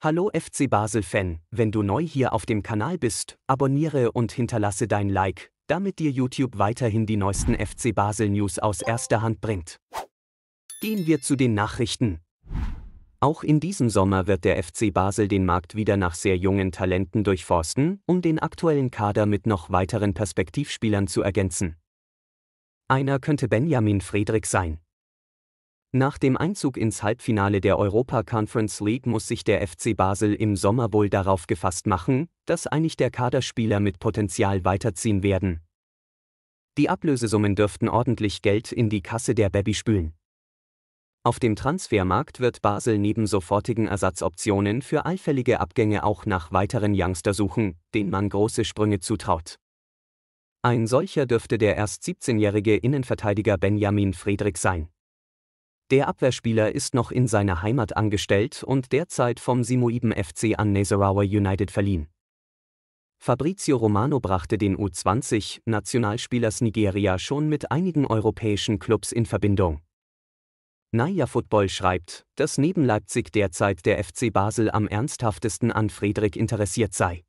Hallo FC Basel-Fan, wenn du neu hier auf dem Kanal bist, abonniere und hinterlasse dein Like, damit dir YouTube weiterhin die neuesten FC Basel-News aus erster Hand bringt. Gehen wir zu den Nachrichten. Auch in diesem Sommer wird der FC Basel den Markt wieder nach sehr jungen Talenten durchforsten, um den aktuellen Kader mit noch weiteren Perspektivspielern zu ergänzen. Einer könnte Benjamin Friedrich sein. Nach dem Einzug ins Halbfinale der Europa Conference League muss sich der FC Basel im Sommer wohl darauf gefasst machen, dass einig der Kaderspieler mit Potenzial weiterziehen werden. Die Ablösesummen dürften ordentlich Geld in die Kasse der Baby spülen. Auf dem Transfermarkt wird Basel neben sofortigen Ersatzoptionen für allfällige Abgänge auch nach weiteren Youngster suchen, denen man große Sprünge zutraut. Ein solcher dürfte der erst 17-jährige Innenverteidiger Benjamin Friedrich sein. Der Abwehrspieler ist noch in seiner Heimat angestellt und derzeit vom Simoiben FC an Nasarawa United verliehen. Fabrizio Romano brachte den U20-Nationalspielers Nigeria schon mit einigen europäischen Clubs in Verbindung. Naya Football schreibt, dass neben Leipzig derzeit der FC Basel am ernsthaftesten an Friedrich interessiert sei.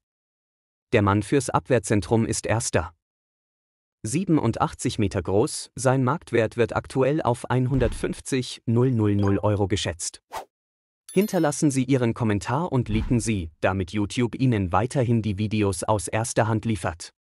Der Mann fürs Abwehrzentrum ist Erster. 87 Meter groß, sein Marktwert wird aktuell auf 150.000 Euro geschätzt. Hinterlassen Sie Ihren Kommentar und liken Sie, damit YouTube Ihnen weiterhin die Videos aus erster Hand liefert.